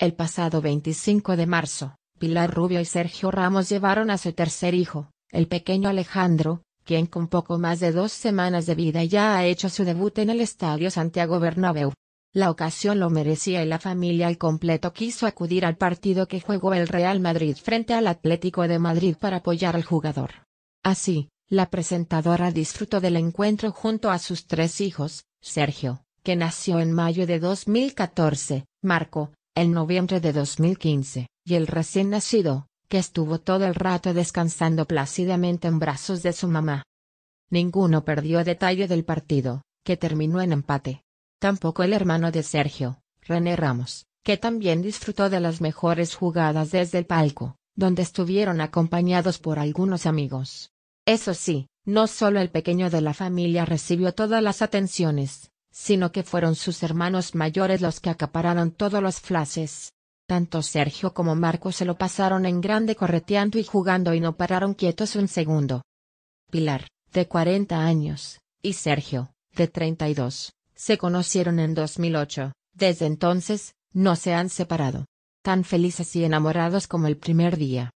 El pasado 25 de marzo, Pilar Rubio y Sergio Ramos llevaron a su tercer hijo, el pequeño Alejandro, quien con poco más de dos semanas de vida ya ha hecho su debut en el Estadio Santiago Bernabéu. La ocasión lo merecía y la familia al completo quiso acudir al partido que jugó el Real Madrid frente al Atlético de Madrid para apoyar al jugador. Así, la presentadora disfrutó del encuentro junto a sus tres hijos, Sergio, que nació en mayo de 2014, Marco, el noviembre de 2015, y el recién nacido, que estuvo todo el rato descansando plácidamente en brazos de su mamá. Ninguno perdió detalle del partido, que terminó en empate. Tampoco el hermano de Sergio, René Ramos, que también disfrutó de las mejores jugadas desde el palco, donde estuvieron acompañados por algunos amigos. Eso sí, no solo el pequeño de la familia recibió todas las atenciones, sino que fueron sus hermanos mayores los que acapararon todos los flashes. Tanto Sergio como Marco se lo pasaron en grande correteando y jugando y no pararon quietos un segundo. Pilar, de 40 años, y Sergio, de 32, se conocieron en 2008. Desde entonces, no se han separado. Tan felices y enamorados como el primer día.